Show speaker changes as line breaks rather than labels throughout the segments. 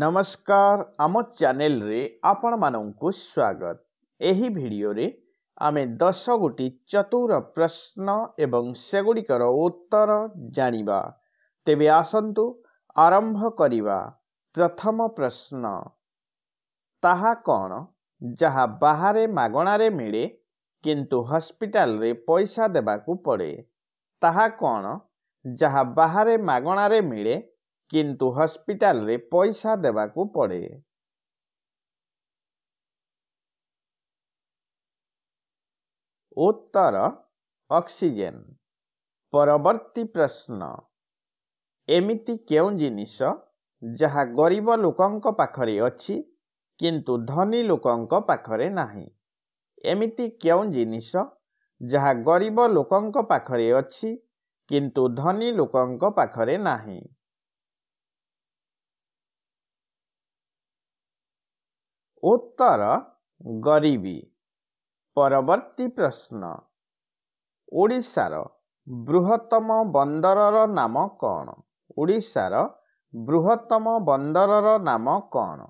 ନମସ୍କାର ଆମ ଚ୍ୟାନେଲରେ ଆପଣମାନଙ୍କୁ ସ୍ୱାଗତ ଏହି ଭିଡ଼ିଓରେ ଆମେ ଦଶ ଗୋଟି ଚତୁର ପ୍ରଶ୍ନ ଏବଂ ସେଗୁଡ଼ିକର ଉତ୍ତର ଜାଣିବା ତେବେ ଆସନ୍ତୁ ଆରମ୍ଭ କରିବା ପ୍ରଥମ ପ୍ରଶ୍ନ ତାହା କ'ଣ ଯାହା ବାହାରେ ମାଗଣାରେ ମିଳେ କିନ୍ତୁ ହସ୍ପିଟାଲରେ ପଇସା ଦେବାକୁ ପଡ଼େ ତାହା କ'ଣ ଯାହା ବାହାରେ ମାଗଣାରେ ମିଳେ କିନ୍ତୁ ହସ୍ପିଟାଲରେ ପଇସା ଦେବାକୁ ପଡେ ଉତ୍ତର ଅକ୍ସିଜେନ୍ ପରବର୍ତ୍ତୀ ପ୍ରଶ୍ନ ଏମିତି କେଉଁ ଜିନିଷ ଯାହା ଗରିବ ଲୋକଙ୍କ ପାଖରେ ଅଛି କିନ୍ତୁ ଧନୀ ଲୋକଙ୍କ ପାଖରେ ନାହିଁ ଏମିତି କେଉଁ ଜିନିଷ ଯାହା ଗରିବ ଲୋକଙ୍କ ପାଖରେ ଅଛି କିନ୍ତୁ ଧନୀ ଲୋକଙ୍କ ପାଖରେ ନାହିଁ ଉତ୍ତର ଗରିବୀ ପରବର୍ତ୍ତୀ ପ୍ରଶ୍ନ ଓଡ଼ିଶାର ବୃହତ୍ତମ ବନ୍ଦରର ନାମ କ'ଣ ଓଡ଼ିଶାର ବୃହତ୍ତମ ବନ୍ଦରର ନାମ କ'ଣ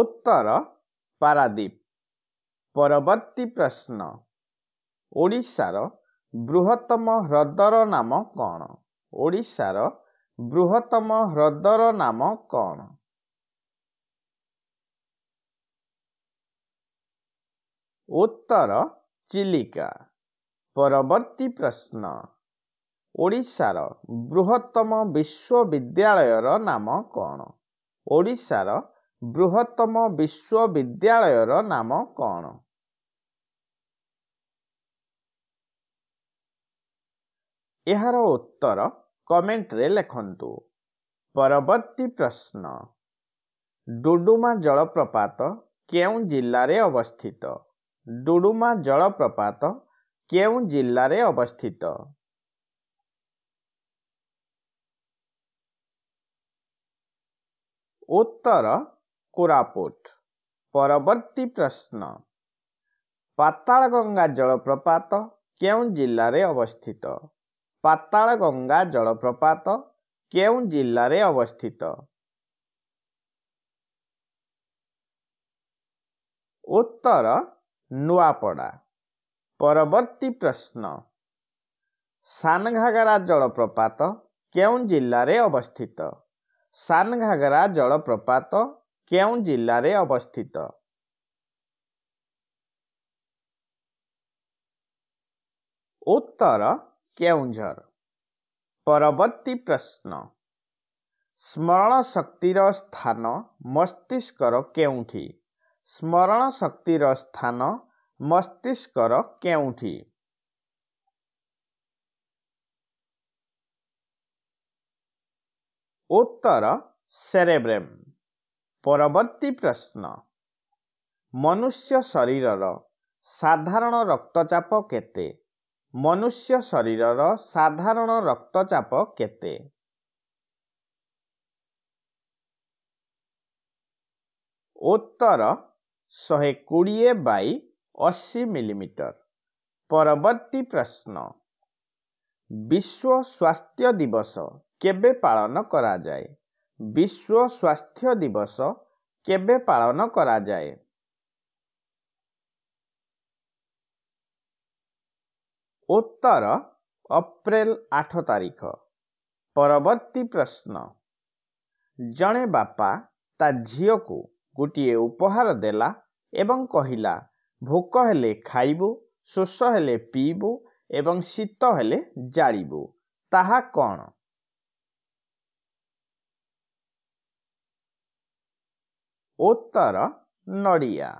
ଉତ୍ତର ପାରାଦ୍ୱୀପ ପରବର୍ତ୍ତୀ ପ୍ରଶ୍ନ ଓଡ଼ିଶାର ବୃହତ୍ତମ ହ୍ରଦର ନାମ କ'ଣ ଓଡ଼ିଶାର ବୃହତ୍ତମ ହ୍ରଦର ନାମ କ'ଣ ଉତ୍ତର ଚିଲିକା ପରବର୍ତ୍ତୀ ପ୍ରଶ୍ନ ଓଡ଼ିଶାର ବୃହତ୍ତମ ବିଶ୍ୱବିଦ୍ୟାଳୟର ନାମ କ'ଣ ଓଡ଼ିଶାର ବୃହତ୍ତମ ବିଶ୍ୱବିଦ୍ୟାଳୟର ନାମ କ'ଣ ଏହାର ଉତ୍ତର କମେଣ୍ଟରେ ଲେଖନ୍ତୁ ପରବର୍ତ୍ତୀ ପ୍ରଶ୍ନ ଡୁଡ଼ୁମା ଜଳପ୍ରପାତ କେଉଁ ଜିଲ୍ଲାରେ ଅବସ୍ଥିତ ଡୁଡ଼ୁମା ଜଳପ୍ରପାତ କେଉଁ ଜିଲ୍ଲାରେ ଅବସ୍ଥିତ ଉତ୍ତର କୋରାପୁଟ ପରବର୍ତ୍ତୀ ପ୍ରଶ୍ନ ପାତାଳଗଙ୍ଗା ଜଳପ୍ରପାତ କେଉଁ ଜିଲ୍ଲାରେ ଅବସ୍ଥିତ ପାତାଳଗଙ୍ଗା ଜଳପ୍ରପାତ କେଉଁ ଜିଲ୍ଲାରେ ଅବସ୍ଥିତ ଉତ୍ତର ନୂଆପଡ଼ା ପରବର୍ତ୍ତୀ ପ୍ରଶ୍ନ ସାନଘାଗରା ଜଳପ୍ରପାତ କେଉଁ ଜିଲ୍ଲାରେ ଅବସ୍ଥିତ ସାନଘାଗରା ଜଳପ୍ରପାତ କେଉଁ ଜିଲ୍ଲାରେ ଅବସ୍ଥିତ ଉତ୍ତର କେଉଁଝର ପରବର୍ତ୍ତୀ ପ୍ରଶ୍ନ ସ୍ମରଣ ଶକ୍ତିର ସ୍ଥାନ ମସ୍ତିଷ୍କର କେଉଁଠି ସ୍ମରଣ ଶକ୍ତିର ସ୍ଥାନ ମସ୍ତିଷ୍କର କେଉଁଠି ଉତ୍ତର ସେରେବ୍ରେମ୍ ପରବର୍ତ୍ତୀ ପ୍ରଶ୍ନ ମନୁଷ୍ୟ ଶରୀରର ସାଧାରଣ ରକ୍ତଚାପ କେତେ ମନୁଷ୍ୟ ଶରୀରର ସାଧାରଣ ରକ୍ତଚାପ କେତେ ଉତ୍ତର ଶହେ କୋଡ଼ିଏ ବାଇ ଅଶୀ ମିଲିମିଟର ପରବର୍ତ୍ତୀ ପ୍ରଶ୍ନ ବିଶ୍ୱ ସ୍ୱାସ୍ଥ୍ୟ ଦିବସ କେବେ ପାଳନ କରାଯାଏ ବିଶ୍ୱ ସ୍ୱାସ୍ଥ୍ୟ ଦିବସ କେବେ ପାଳନ କରାଯାଏ ଉତ୍ତର ଅପ୍ରେଲ ଆଠ ତାରିଖ ପରବର୍ତ୍ତୀ ପ୍ରଶ୍ନ ଜଣେ ବାପା ତା ଝିଅକୁ ଗୋଟିଏ ଉପହାର ଦେଲା ଏବଂ କହିଲା ଭୋକ ହେଲେ ଖାଇବୁ ଶୋଷ ହେଲେ ପିଇବୁ ଏବଂ ଶୀତ ହେଲେ ଜାଳିବୁ ତାହା କ'ଣ ଉତ୍ତର ନଡ଼ିଆ